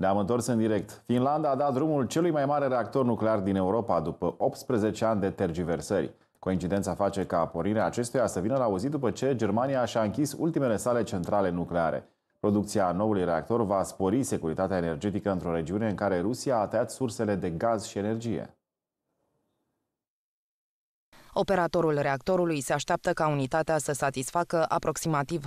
Ne-am întors în direct. Finlanda a dat drumul celui mai mare reactor nuclear din Europa după 18 ani de tergiversări. Coincidența face ca pornirea acestuia să vină la o zi după ce Germania și-a închis ultimele sale centrale nucleare. Producția noului reactor va spori securitatea energetică într-o regiune în care Rusia a tăiat sursele de gaz și energie. Operatorul reactorului se așteaptă ca unitatea să satisfacă aproximativ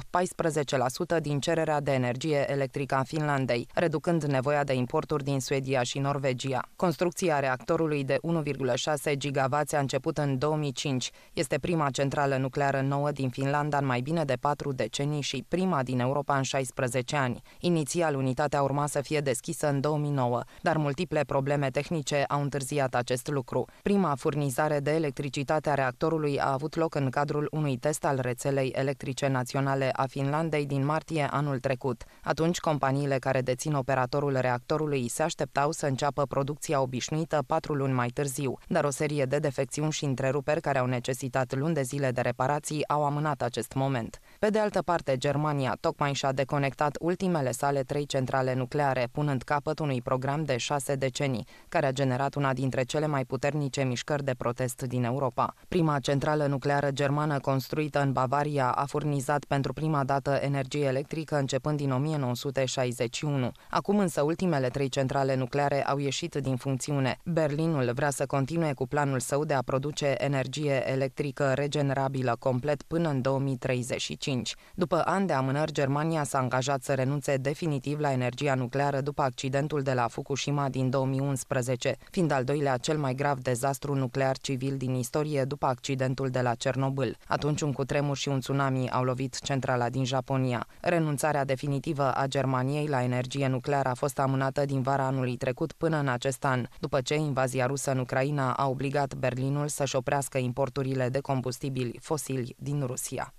14% din cererea de energie electrică a Finlandei, reducând nevoia de importuri din Suedia și Norvegia. Construcția reactorului de 1,6 GW a început în 2005. Este prima centrală nucleară nouă din Finlanda în mai bine de patru decenii și prima din Europa în 16 ani. Inițial, unitatea urma să fie deschisă în 2009, dar multiple probleme tehnice au întârziat acest lucru. Prima furnizare de electricitate a reactorului a avut loc în cadrul unui test al rețelei electrice naționale a Finlandei din martie anul trecut. Atunci, companiile care dețin operatorul reactorului se așteptau să înceapă producția obișnuită patru luni mai târziu, dar o serie de defecțiuni și întreruperi care au necesitat luni de zile de reparații au amânat acest moment. Pe de altă parte, Germania tocmai și-a deconectat ultimele sale trei centrale nucleare, punând capăt unui program de șase decenii, care a generat una dintre cele mai puternice mișcări de protest din Europa. Prima centrală nucleară germană construită în Bavaria a furnizat pentru prima dată energie electrică începând din 1961. Acum însă ultimele trei centrale nucleare au ieșit din funcțiune. Berlinul vrea să continue cu planul său de a produce energie electrică regenerabilă complet până în 2035. 2005. După ani de amânări, Germania s-a angajat să renunțe definitiv la energia nucleară după accidentul de la Fukushima din 2011, fiind al doilea cel mai grav dezastru nuclear civil din istorie după accidentul de la Cernobâl. Atunci un cutremur și un tsunami au lovit centrala din Japonia. Renunțarea definitivă a Germaniei la energie nucleară a fost amânată din vara anului trecut până în acest an, după ce invazia rusă în Ucraina a obligat Berlinul să-și oprească importurile de combustibili fosili din Rusia.